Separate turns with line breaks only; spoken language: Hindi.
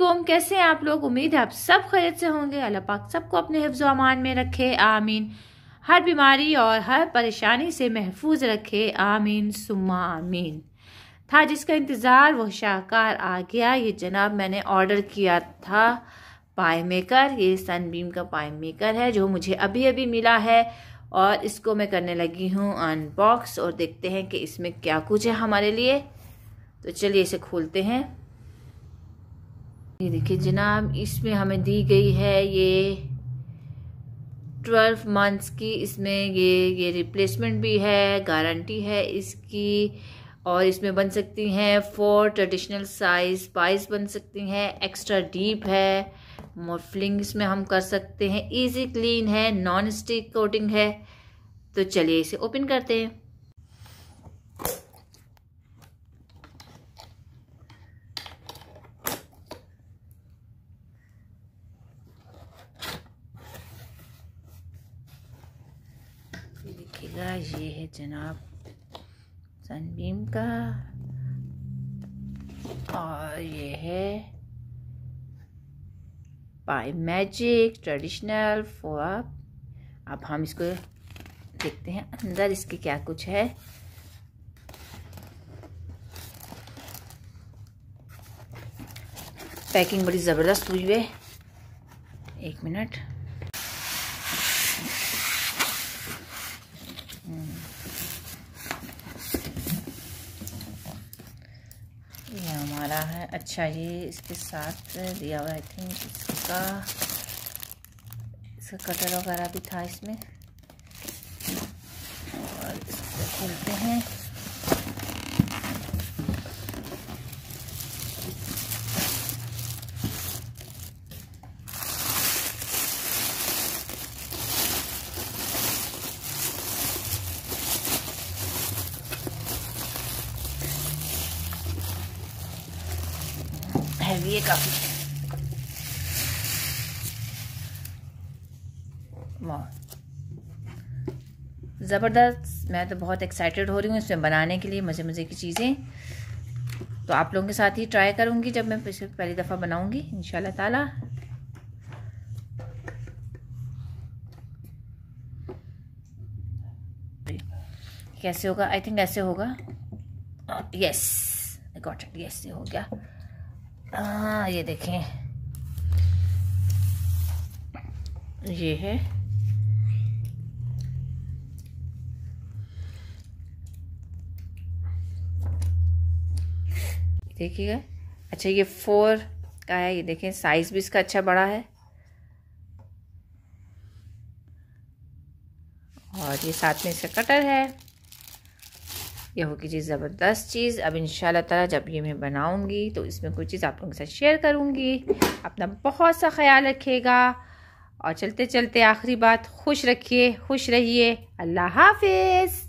कौम कैसे हैं आप लोग उम्मीद है आप सब खैरियत से होंगे अल्लाह पाक सबको अपने हिफ्ज अमान में रखे आमीन हर बीमारी और हर परेशानी से महफूज रखे आमीन सुमा आमीन था जिसका इंतज़ार वो शाहकार आ गया ये जनाब मैंने ऑर्डर किया था पाए मेकर ये सनबीम का पाए मेकर है जो मुझे अभी अभी मिला है और इसको मैं करने लगी हूँ अनबॉक्स और देखते हैं कि इसमें क्या कुछ है हमारे लिए तो चलिए इसे खोलते हैं ये देखिए जनाब इसमें हमें दी गई है ये ट्वेल्व मंथ्स की इसमें ये ये रिप्लेसमेंट भी है गारंटी है इसकी और इसमें बन सकती हैं फोर ट्रेडिशनल साइज पाइस बन सकती हैं एक्स्ट्रा डीप है मोफलिंग इसमें हम कर सकते हैं इजी क्लीन है नॉन स्टिक कोटिंग है तो चलिए इसे ओपन करते हैं नज़ारा ये है जनाब सनबीम का और ये है पाई मैजिक ट्रेडिशनल फोआप अब हम इसको देखते हैं अंदर इसके क्या कुछ है पैकिंग बड़ी ज़बरदस्त हुई है एक मिनट हमारा है अच्छा ये इसके साथ दिया हुआ आई थिंक इसका इसका कटर वगैरह भी था इसमें और इसको खोलते हैं हैवी है काफ़ी वाह ज़बरदस्त मैं तो बहुत एक्साइटेड हो रही हूँ इसमें बनाने के लिए मज़े मज़े की चीज़ें तो आप लोगों के साथ ही ट्राई करूँगी जब मैं पिछले पहली दफ़ा बनाऊँगी इन ताला कैसे होगा आई थिंक ऐसे होगा यस गॉट इट यस ये हो गया हाँ ये देखें ये है देखिएगा अच्छा ये फोर का है ये देखें साइज़ भी इसका अच्छा बड़ा है और ये साथ में इसका कटर है यह होगी चीज़ ज़बरदस्त चीज़ अब इन ताला जब ये मैं बनाऊँगी तो इसमें कोई चीज़ आप लोगों के साथ शेयर करूँगी अपना बहुत सा ख्याल रखिएगा और चलते चलते आखिरी बात खुश रखिए खुश रहिए अल्लाह हाफिज़